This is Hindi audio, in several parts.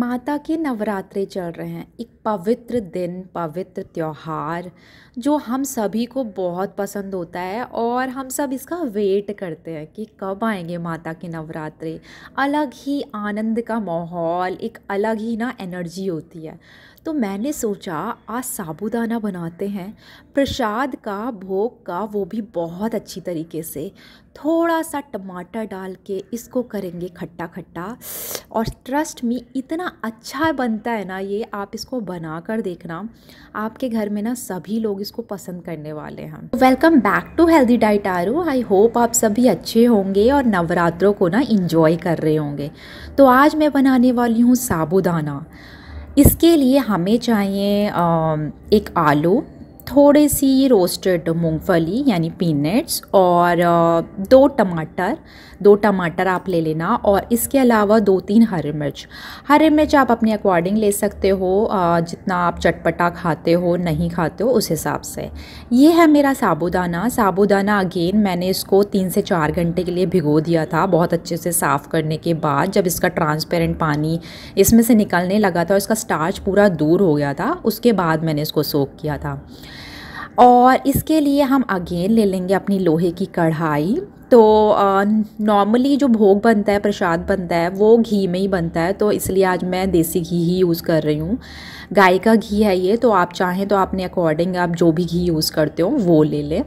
माता के नवरात्रे चल रहे हैं एक पवित्र दिन पवित्र त्यौहार जो हम सभी को बहुत पसंद होता है और हम सब इसका वेट करते हैं कि कब आएंगे माता के नवरात्रे अलग ही आनंद का माहौल एक अलग ही ना एनर्जी होती है तो मैंने सोचा आज साबूदाना बनाते हैं प्रसाद का भोग का वो भी बहुत अच्छी तरीके से थोड़ा सा टमाटर डाल के इसको करेंगे खट्टा खट्टा और ट्रस्ट में इतना अच्छा बनता है ना ये आप इसको बना कर देखना आपके घर में ना सभी लोग इसको पसंद करने वाले हैं welcome back to healthy diet Aaru I hope आप सभी अच्छे होंगे और नवरात्रों को ना इंजॉय कर रहे होंगे तो आज मैं बनाने वाली हूँ साबूदाना इसके लिए हमें चाहिए एक आलू थोड़े सी रोस्टेड मूंगफली यानी पीनट्स और दो टमाटर दो टमाटर आप ले लेना और इसके अलावा दो तीन हरी मिर्च हरी मिर्च आप अपने अकॉर्डिंग ले सकते हो जितना आप चटपटा खाते हो नहीं खाते हो उस हिसाब से ये है मेरा साबुदाना साबुदाना अगेन मैंने इसको तीन से चार घंटे के लिए भिगो दिया था बहुत अच्छे से साफ़ करने के बाद जब इसका ट्रांसपेरेंट पानी इसमें से निकलने लगा था और इसका स्टार्च पूरा दूर हो गया था उसके बाद मैंने इसको सोख किया था और इसके लिए हम अगेन ले लेंगे अपनी लोहे की कढ़ाई तो नॉर्मली जो भोग बनता है प्रसाद बनता है वो घी में ही बनता है तो इसलिए आज मैं देसी घी ही यूज़ कर रही हूँ गाय का घी है ये तो आप चाहें तो अपने अकॉर्डिंग आप जो भी घी यूज़ करते हो वो ले लें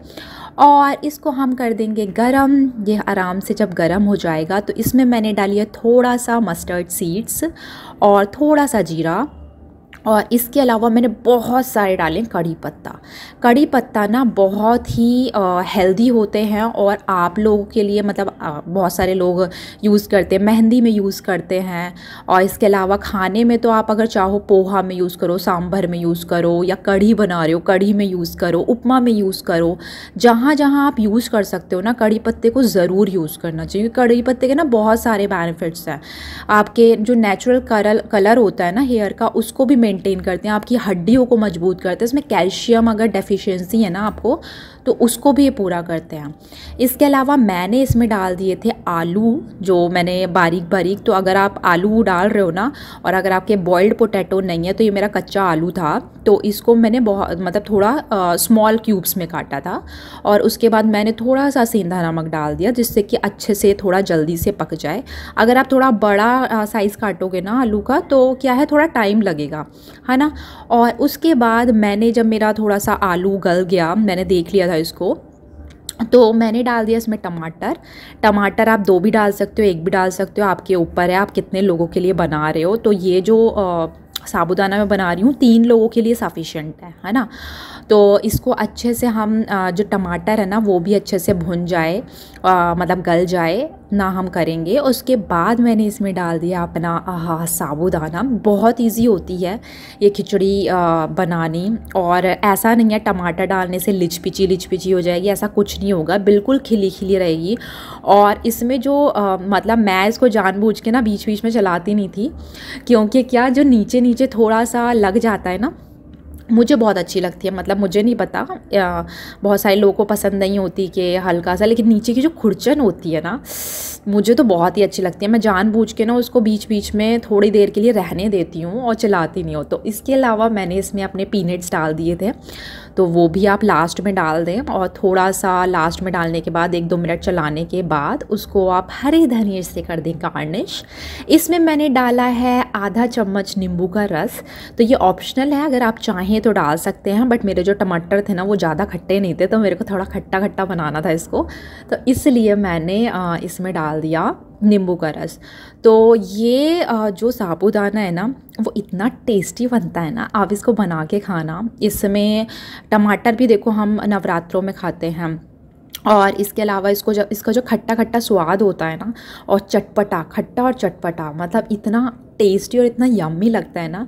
और इसको हम कर देंगे गरम ये आराम से जब गरम हो जाएगा तो इसमें मैंने डाली है थोड़ा सा मस्टर्ड सीड्स और थोड़ा सा जीरा और इसके अलावा मैंने बहुत सारे डाले कड़ी पत्ता कड़ी पत्ता ना बहुत ही हेल्दी होते हैं और आप लोगों के लिए मतलब आ, बहुत सारे लोग यूज़ करते हैं मेहंदी में यूज़ करते हैं और इसके अलावा खाने में तो आप अगर चाहो पोहा में यूज़ करो सांभर में यूज़ करो या कढ़ी बना रहे हो कढ़ी में यूज़ करो उपमा में यूज़ करो जहाँ जहाँ आप यूज़ कर सकते हो ना कड़ी पत्ते को ज़रूर यूज़ करना चाहिए कड़ी पत्ते के ना बहुत सारे बेनिफिट्स हैं आपके जो नेचुरल कलर कलर होता है ना हेयर का उसको भी मेन मेंटेन करते हैं आपकी हड्डियों को मजबूत करते हैं इसमें कैल्शियम अगर डेफिशिएंसी है ना आपको तो उसको भी ये पूरा करते हैं इसके अलावा मैंने इसमें डाल दिए थे आलू जो मैंने बारीक बारीक तो अगर आप आलू डाल रहे हो ना और अगर आपके बॉयल्ड पोटैटो नहीं है तो ये मेरा कच्चा आलू था तो इसको मैंने बहुत मतलब थोड़ा स्मॉल क्यूब्स में काटा था और उसके बाद मैंने थोड़ा सा सेंधा नमक डाल दिया जिससे कि अच्छे से थोड़ा जल्दी से पक जाए अगर आप थोड़ा बड़ा साइज़ काटोगे ना आलू का तो क्या है थोड़ा टाइम लगेगा है ना और उसके बाद मैंने जब मेरा थोड़ा सा आलू गल गया मैंने देख लिया था इसको तो मैंने डाल दिया इसमें टमाटर टमाटर आप दो भी डाल सकते हो एक भी डाल सकते हो आपके ऊपर है आप कितने लोगों के लिए बना रहे हो तो ये जो आ, साबुदाना मैं बना रही हूँ तीन लोगों के लिए सफिशेंट है है ना तो इसको अच्छे से हम जो टमाटर है ना वो भी अच्छे से भुन जाए आ, मतलब गल जाए ना हम करेंगे उसके बाद मैंने इसमें डाल दिया अपना आहा साबुदाना बहुत इजी होती है ये खिचड़ी बनानी और ऐसा नहीं है टमाटर डालने से लिचपिची लिचपिची हो जाएगी ऐसा कुछ नहीं होगा बिल्कुल खिली खिली रहेगी और इसमें जो आ, मतलब मैं इसको जानबूझ के ना बीच बीच में चलाती नहीं थी क्योंकि क्या जो नीचे नीचे थोड़ा सा लग जाता है ना मुझे बहुत अच्छी लगती है मतलब मुझे नहीं पता बहुत सारे लोगों को पसंद नहीं होती कि हल्का सा लेकिन नीचे की जो खुरचन होती है ना मुझे तो बहुत ही अच्छी लगती है मैं जानबूझ के ना उसको बीच बीच में थोड़ी देर के लिए रहने देती हूँ और चलाती नहीं हो तो इसके अलावा मैंने इसमें अपने पीनट्स डाल दिए थे तो वो भी आप लास्ट में डाल दें और थोड़ा सा लास्ट में डालने के बाद एक दो मिनट चलाने के बाद उसको आप हरे धनिए से कर दें गार्निश इसमें मैंने डाला है आधा चम्मच नींबू का रस तो ये ऑप्शनल है अगर आप चाहें तो डाल सकते हैं बट मेरे जो टमाटर थे ना वो ज़्यादा खट्टे नहीं थे तो मेरे को थोड़ा खट्टा खट्टा बनाना था इसको तो इसलिए मैंने इसमें डाल दिया नींबू का रस तो ये जो साबूदाना है ना वो इतना टेस्टी बनता है ना आप इसको बना के खाना इसमें टमाटर भी देखो हम नवरात्रों में खाते हैं और इसके अलावा इसको जब इसका जो खट्टा खट्टा स्वाद होता है ना और चटपटा खट्टा और चटपटा मतलब इतना टेस्टी और इतना यम्मी लगता है ना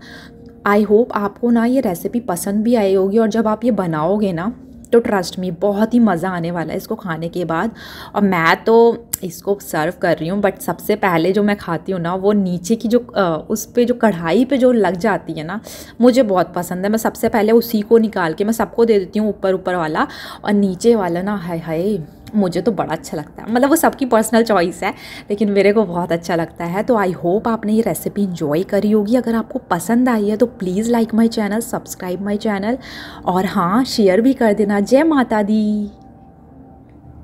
आई होप आपको ना ये रेसिपी पसंद भी आई होगी और जब आप ये बनाओगे ना तो ट्रस्ट मी बहुत ही मज़ा आने वाला है इसको खाने के बाद और मैं तो इसको सर्व कर रही हूँ बट सबसे पहले जो मैं खाती हूँ ना वो नीचे की जो आ, उस पर जो कढ़ाई पे जो लग जाती है ना मुझे बहुत पसंद है मैं सबसे पहले उसी को निकाल के मैं सबको दे देती हूँ ऊपर ऊपर वाला और नीचे वाला ना हाय हाय मुझे तो बड़ा अच्छा लगता है मतलब वो सबकी पर्सनल चॉइस है लेकिन मेरे को बहुत अच्छा लगता है तो आई होप आपने ये रेसिपी इन्जॉय करी होगी अगर आपको पसंद आई है तो please like my channel subscribe my channel और हाँ शेयर भी कर देना जय माता दी